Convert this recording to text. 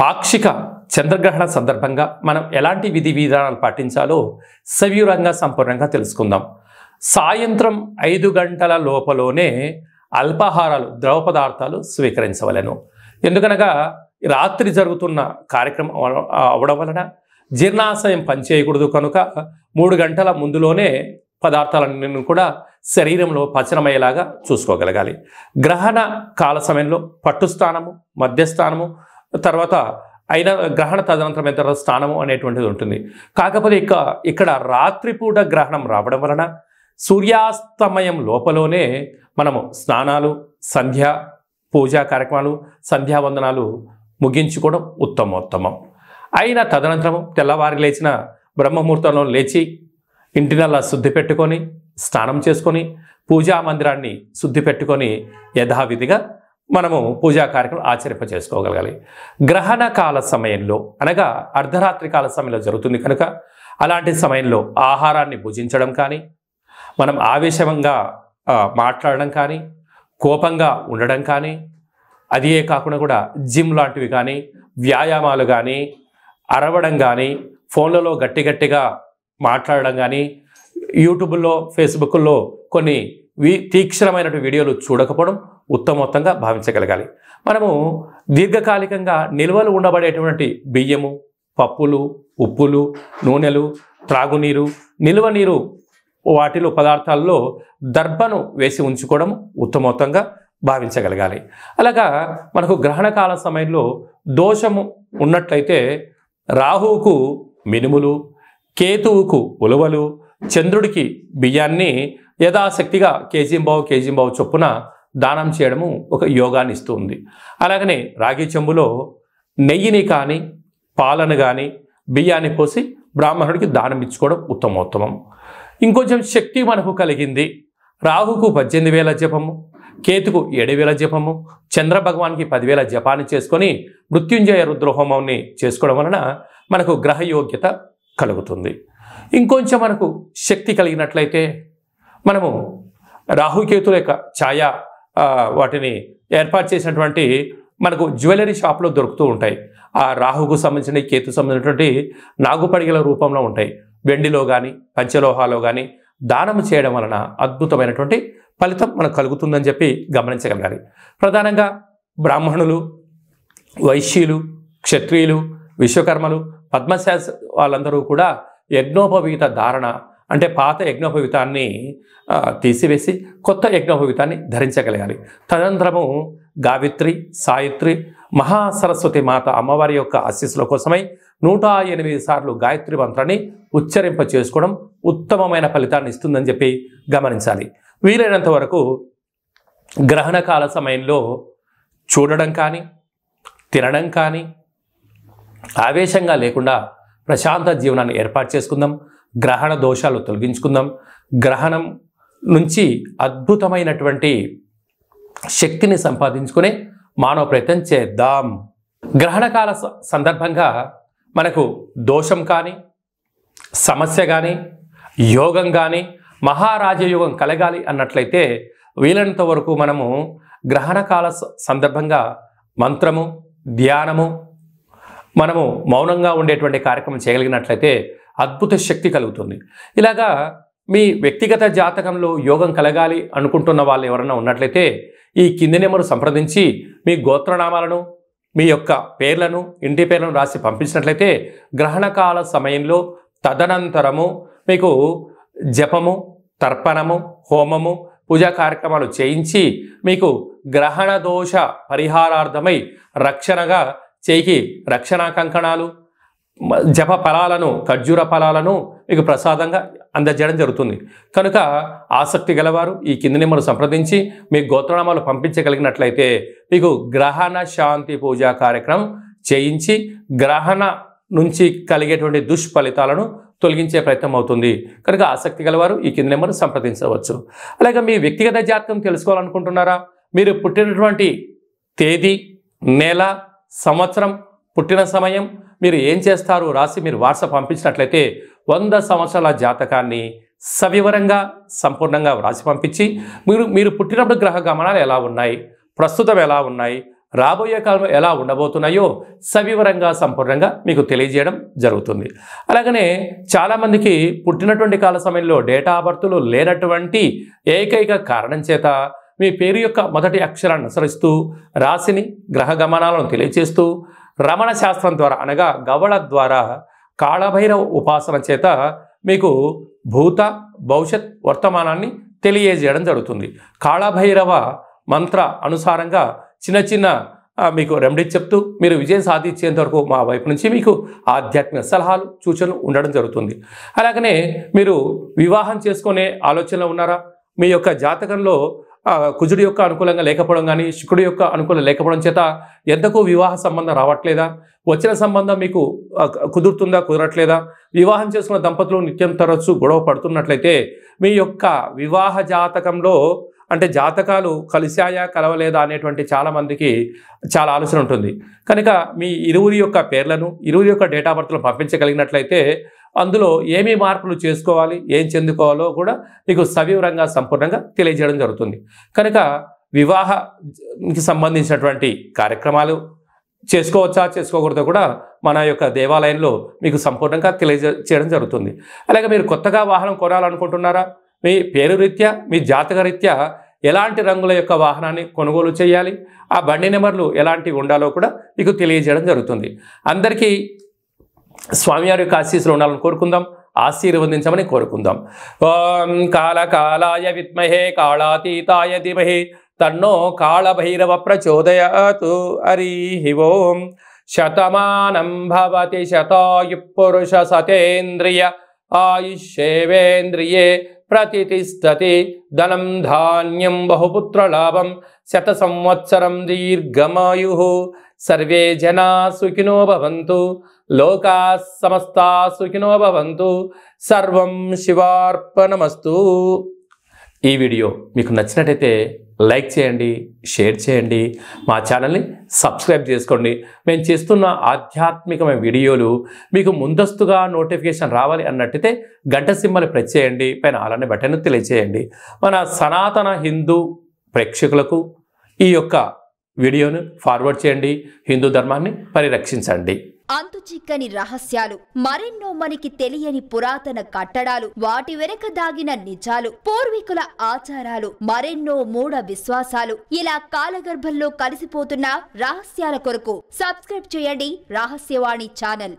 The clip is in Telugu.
పాక్షిక చంద్రగ్రహణ సందర్భంగా మనం ఎలాంటి విధి విధానాలు పాటించాలో సవ్యూరంగా సంపూర్ణంగా తెలుసుకుందాం సాయంత్రం ఐదు గంటల లోపలోనే అల్పాహారాలు ద్రవ పదార్థాలు స్వీకరించవలను ఎందుకనగా రాత్రి జరుగుతున్న కార్యక్రమం అవడం వలన జీర్ణాశయం పనిచేయకూడదు కనుక మూడు గంటల ముందులోనే పదార్థాలన్నీ కూడా శరీరంలో పచనమయ్యేలాగా చూసుకోగలగాలి గ్రహణ కాల సమయంలో పట్టుస్థానము మధ్యస్థానము తర్వాత అయిన గ్రహణ తదనంతరం తర్వాత స్థానము అనేటువంటిది ఉంటుంది కాకపోతే ఇక ఇక్కడ రాత్రిపూట గ్రహణం రావడం వలన సూర్యాస్తమయం లోపలోనే మనము స్నానాలు సంధ్య పూజా కార్యక్రమాలు సంధ్యావందనాలు ముగించుకోవడం ఉత్తమోత్తమం అయిన తదనంతరం తెల్లవారి లేచిన బ్రహ్మముహూర్తంలో లేచి ఇంటినల్లా శుద్ధి పెట్టుకొని స్నానం చేసుకొని పూజా మందిరాన్ని శుద్ధి పెట్టుకొని యథావిధిగా మనము పూజా కార్యక్రమం ఆచరింప చేసుకోగలగాలి గ్రహణ కాల సమయంలో అనగా అర్ధరాత్రి కాల సమయంలో జరుగుతుంది కనుక అలాంటి సమయంలో ఆహారాన్ని భుజించడం కానీ మనం ఆవేశంగా మాట్లాడడం కానీ కోపంగా ఉండడం కానీ అదే కాకుండా కూడా జిమ్ లాంటివి కానీ వ్యాయామాలు కానీ అరవడం కానీ ఫోన్లలో గట్టి గట్టిగా మాట్లాడడం కానీ యూట్యూబ్లో ఫేస్బుక్లో కొన్ని తీక్షణమైనటువంటి వీడియోలు చూడకపోవడం ఉత్తమోత్తంగా భావించగలగాలి మనము దీర్ఘకాలికంగా నిల్వలు ఉండబడేటువంటి బియ్యము పప్పులు ఉప్పులు నూనెలు త్రాగునీరు నిల్వ నీరు వాటిలో పదార్థాల్లో దర్భను వేసి ఉంచుకోవడం ఉత్తమోత్తంగా భావించగలగాలి అలాగా మనకు గ్రహణ కాల సమయంలో దోషము ఉన్నట్లయితే రాహువుకు మినుములు కేతువుకు ఉలవలు చంద్రుడికి బియ్యాన్ని యథాశక్తిగా కేజీఎం కేజీంబావు చొప్పున దానం చేయడము ఒక యోగాన్ని ఇస్తుంది అలాగనే రాగి చెంబులో నెయ్యిని కానీ పాలను కానీ బియ్యాన్ని పోసి బ్రాహ్మణుడికి దానం ఇచ్చుకోవడం ఉత్తమోత్తమం ఇంకొంచెం శక్తి మనకు కలిగింది రాహుకు పద్దెనిమిది వేల జపము కేతుకు ఏడు వేల జపము చంద్రభగవాన్కి పదివేల జపాన్ని చేసుకొని మృత్యుంజయ రుద్రహోమాన్ని చేసుకోవడం వలన మనకు గ్రహయోగ్యత కలుగుతుంది ఇంకొంచెం మనకు శక్తి కలిగినట్లయితే మనము రాహుకేతుల యొక్క ఛాయ వాటిని ఏర్పాటు చేసినటువంటి మనకు జ్యువెలరీ షాప్లో దొరుకుతూ ఉంటాయి ఆ రాహుకు సంబంధించిన కేతు సంబంధించినటువంటి నాగుపడిగల రూపంలో ఉంటాయి వెండిలో కానీ పంచలోహాలో కానీ దానం చేయడం వలన అద్భుతమైనటువంటి ఫలితం మనకు కలుగుతుందని చెప్పి గమనించగలగాలి ప్రధానంగా బ్రాహ్మణులు వైశ్యులు క్షత్రియులు విశ్వకర్మలు పద్మశాస్ వాళ్ళందరూ కూడా యజ్ఞోపవీత ధారణ అంటే పాత యజ్ఞోపవితాన్ని తీసివేసి కొత్త యజ్ఞోపవితాన్ని ధరించగలగాలి తదనంతరము గావిత్రి సాయిత్రి మహాసరస్వతి మాత అమ్మవారి యొక్క ఆశీస్సుల కోసమై నూట ఎనిమిది సార్లు గాయత్రి మంత్రాన్ని ఉచ్చరింప చేసుకోవడం ఉత్తమమైన ఫలితాన్ని ఇస్తుందని చెప్పి గమనించాలి వీలైనంత వరకు కాల సమయంలో చూడడం కానీ తినడం కానీ ఆవేశంగా లేకుండా ప్రశాంత జీవనాన్ని ఏర్పాటు చేసుకుందాం గ్రహణ దోషాలు తొలగించుకుందాం గ్రహణం నుంచి అద్భుతమైనటువంటి శక్తిని సంపాదించుకునే మానవ ప్రయత్నం చేద్దాం గ్రహణకాల సందర్భంగా మనకు దోషం కానీ సమస్య కానీ యోగం కానీ మహారాజయోగం కలగాలి అన్నట్లయితే వీలైనంత వరకు మనము గ్రహణకాల సందర్భంగా మంత్రము ధ్యానము మనము మౌనంగా ఉండేటువంటి కార్యక్రమం చేయగలిగినట్లయితే అద్భుత శక్తి కలుగుతుంది ఇలాగా మీ వ్యక్తిగత జాతకంలో యోగం కలగాలి అనుకుంటున్న వాళ్ళు ఎవరైనా ఉన్నట్లయితే ఈ కింది నెంబరు సంప్రదించి మీ గోత్రనామాలను మీ యొక్క పేర్లను ఇంటి పేర్లను రాసి పంపించినట్లయితే గ్రహణకాల సమయంలో తదనంతరము మీకు జపము తర్పణము హోమము పూజా కార్యక్రమాలు చేయించి మీకు గ్రహణ దోష పరిహారార్థమై రక్షణగా చేయి రక్షణ కంకణాలు జప ఫలాలను ఖర్జూర ఫలాలను మీకు ప్రసాదంగా అందజేయడం జరుగుతుంది కనుక ఆసక్తి గలవారు ఈ కింద నెంబర్ సంప్రదించి మీ గోత్రనామాలు పంపించగలిగినట్లయితే మీకు గ్రహణ శాంతి పూజా కార్యక్రమం చేయించి గ్రహణ నుంచి కలిగేటువంటి దుష్ఫలితాలను తొలగించే ప్రయత్నం అవుతుంది కనుక ఆసక్తి గలవారు ఈ కింద నెంబర్ సంప్రదించవచ్చు అలాగే మీ వ్యక్తిగత జాతకం తెలుసుకోవాలనుకుంటున్నారా మీరు పుట్టినటువంటి తేదీ నెల సంవత్సరం పుట్టిన సమయం మీరు ఏం చేస్తారు రాసి మీరు వాట్సాప్ పంపించినట్లయితే వంద సంవత్సరాల జాతకాన్ని సవివరంగా సంపూర్ణంగా వ్రాసి పంపించి మీరు మీరు పుట్టినప్పుడు గ్రహ గమనాలు ఎలా ఉన్నాయి ప్రస్తుతం ఎలా ఉన్నాయి రాబోయే కాలంలో ఎలా ఉండబోతున్నాయో సవివరంగా సంపూర్ణంగా మీకు తెలియజేయడం జరుగుతుంది అలాగనే చాలామందికి పుట్టినటువంటి కాల సమయంలో డేటా బర్తులు లేనటువంటి ఏకైక కారణం చేత మీ పేరు యొక్క మొదటి అక్షరాన్ని అనుసరిస్తూ రాశిని గ్రహ గమనాలను తెలియచేస్తూ రమణ శాస్త్రం ద్వారా అనగా గవళ ద్వారా కాళభైరవ ఉపాసన చేత మీకు భూత భవిష్యత్ వర్తమానాన్ని తెలియజేయడం జరుగుతుంది కాళభైరవ మంత్ర అనుసారంగా చిన్న చిన్న మీకు రెమెడీస్ చెప్తూ మీరు విజయం సాధించేంత వరకు మా వైపు నుంచి మీకు ఆధ్యాత్మిక సలహాలు సూచనలు ఉండడం జరుగుతుంది అలాగనే మీరు వివాహం చేసుకునే ఆలోచనలో ఉన్నారా మీ యొక్క జాతకంలో కుజుడి యొక్క అనుకూలంగా లేకపోవడం కానీ శుక్రుడి యొక్క అనుకూలం లేకపోవడం చేత ఎంతకు వివాహ సంబంధం రావట్లేదా వచ్చిన సంబంధం మీకు కుదురుతుందా కుదరట్లేదా వివాహం చేసుకున్న దంపతులు నిత్యం తరచు గొడవ పడుతున్నట్లయితే మీ యొక్క వివాహ జాతకంలో అంటే జాతకాలు కలిశాయా కలవలేదా అనేటువంటి చాలామందికి చాలా ఆలోచన ఉంటుంది కనుక మీ ఇరువురి యొక్క పేర్లను ఇరువురి యొక్క డేట్ ఆఫ్ బర్త్లను పంపించగలిగినట్లయితే అందులో ఏమి మార్పులు చేసుకోవాలి ఏం చెందుకోవాలో కూడా మీకు సవివరంగా సంపూర్ణంగా తెలియజేయడం జరుగుతుంది కనుక వివాహకి సంబంధించినటువంటి కార్యక్రమాలు చేసుకోవచ్చా చేసుకోకూడదు కూడా మన యొక్క దేవాలయంలో మీకు సంపూర్ణంగా తెలియజేయడం జరుగుతుంది అలాగే మీరు కొత్తగా వాహనం కొనాలనుకుంటున్నారా మీ పేరు రీత్యా మీ జాతక రీత్యా ఎలాంటి రంగుల యొక్క వాహనాన్ని కొనుగోలు చేయాలి ఆ బండి నెంబర్లు ఎలాంటివి ఉండాలో కూడా మీకు తెలియజేయడం జరుగుతుంది అందరికీ స్వామివారి యొక్క ఆశీస్సులు ఉండాలని కోరుకుందాం ఆశీర్వదించమని కోరుకుందాం ఓం కాలకాలాయ విద్మహే కాళాతీతాయ ధీమహి తన్నో కాళభైరవ ప్రచోదయాతు హరి ఓం శతమానం భవతి శతాయు పురుష సతేంద్రియ ఆయుష్యేవేంద్రియే ప్రతిష్టతి ధనం ధాన్యం బహుపుత్రలాభం శత సంవత్సరం దీర్ఘమాయు సర్వే జనా సుఖినో భవంతు లోకా సమస్త సుఖినో భవంతు సర్వం శివార్పణమస్తు ఈ వీడియో మీకు నచ్చినట్టయితే లైక్ చేయండి షేర్ చేయండి మా ఛానల్ని సబ్స్క్రైబ్ చేసుకోండి మేము చేస్తున్న ఆధ్యాత్మికమైన వీడియోలు మీకు ముందస్తుగా నోటిఫికేషన్ రావాలి అన్నట్టయితే గంట సింబల్ ప్రెస్ చేయండి పైన అలానే బటన్ తెలియచేయండి మన సనాతన హిందూ ప్రేక్షకులకు ఈ యొక్క వీడియోను ఫార్వర్డ్ చేయండి హిందూ ధర్మాన్ని పరిరక్షించండి అంతు చిక్కని రహస్యాలు మరెన్నో మనకి తెలియని పురాతన కట్టడాలు వాటి వెనక దాగిన నిజాలు పూర్వీకుల ఆచారాలు మరెన్నో మూఢ విశ్వాసాలు ఇలా కాలగర్భంలో కలిసిపోతున్న రహస్యాల కొరకు సబ్స్క్రైబ్ చేయండి రహస్యవాణి ఛానల్